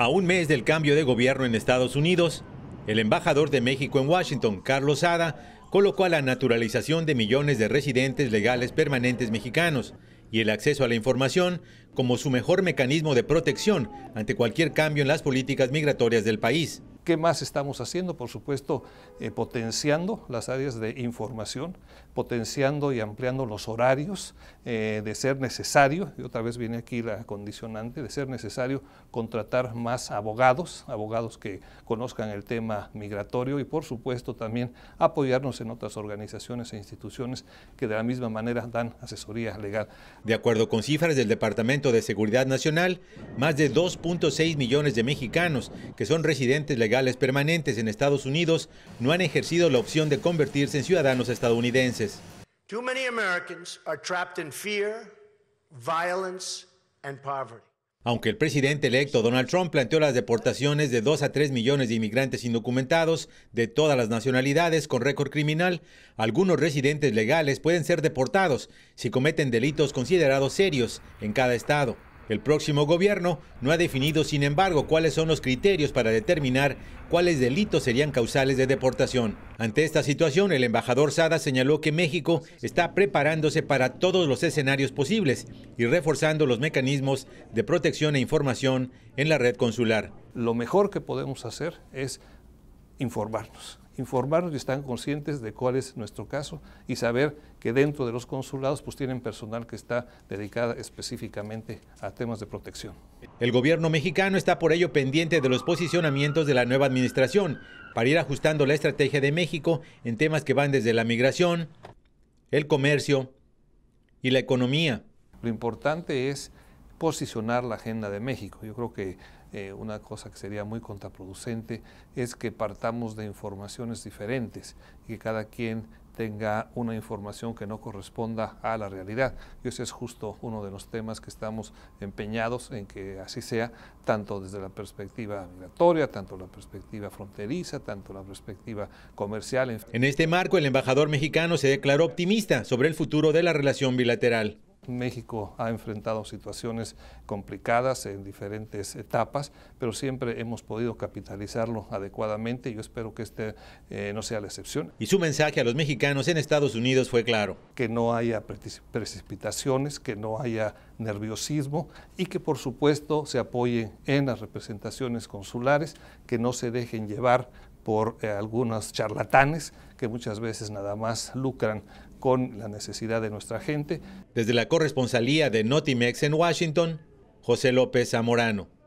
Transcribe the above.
A un mes del cambio de gobierno en Estados Unidos, el embajador de México en Washington, Carlos Sada, colocó a la naturalización de millones de residentes legales permanentes mexicanos y el acceso a la información como su mejor mecanismo de protección ante cualquier cambio en las políticas migratorias del país. ¿Qué más estamos haciendo? Por supuesto, eh, potenciando las áreas de información, potenciando y ampliando los horarios eh, de ser necesario, y otra vez viene aquí la condicionante, de ser necesario contratar más abogados, abogados que conozcan el tema migratorio y por supuesto también apoyarnos en otras organizaciones e instituciones que de la misma manera dan asesoría legal. De acuerdo con cifras del Departamento de Seguridad Nacional, más de 2.6 millones de mexicanos que son residentes legales permanentes en Estados Unidos no han ejercido la opción de convertirse en ciudadanos estadounidenses. Aunque el presidente electo Donald Trump planteó las deportaciones de 2 a 3 millones de inmigrantes indocumentados de todas las nacionalidades con récord criminal, algunos residentes legales pueden ser deportados si cometen delitos considerados serios en cada estado. El próximo gobierno no ha definido, sin embargo, cuáles son los criterios para determinar cuáles delitos serían causales de deportación. Ante esta situación, el embajador Sada señaló que México está preparándose para todos los escenarios posibles y reforzando los mecanismos de protección e información en la red consular. Lo mejor que podemos hacer es informarnos informarnos y están conscientes de cuál es nuestro caso y saber que dentro de los consulados pues tienen personal que está dedicada específicamente a temas de protección. El gobierno mexicano está por ello pendiente de los posicionamientos de la nueva administración para ir ajustando la estrategia de México en temas que van desde la migración, el comercio y la economía. Lo importante es posicionar la agenda de México. Yo creo que eh, una cosa que sería muy contraproducente es que partamos de informaciones diferentes y que cada quien tenga una información que no corresponda a la realidad. Y ese es justo uno de los temas que estamos empeñados en que así sea, tanto desde la perspectiva migratoria, tanto la perspectiva fronteriza, tanto la perspectiva comercial. En este marco, el embajador mexicano se declaró optimista sobre el futuro de la relación bilateral. México ha enfrentado situaciones complicadas en diferentes etapas, pero siempre hemos podido capitalizarlo adecuadamente y yo espero que este eh, no sea la excepción. Y su mensaje a los mexicanos en Estados Unidos fue claro. Que no haya precipitaciones, que no haya nerviosismo y que por supuesto se apoyen en las representaciones consulares, que no se dejen llevar por eh, algunos charlatanes que muchas veces nada más lucran con la necesidad de nuestra gente. Desde la corresponsalía de Notimex en Washington, José López Zamorano.